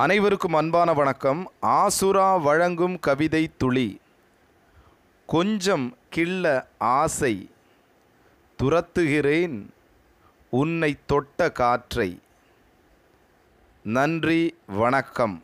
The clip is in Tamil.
அனைவருக்கும் அன்பான வணக்கம் ஆசுரா வழங்கும் கவிதை துளி கொஞ்சம் கிள்ள ஆசை துரத்துகிறேன் உன்னை தொட்ட காற்றை நன்றி வணக்கம்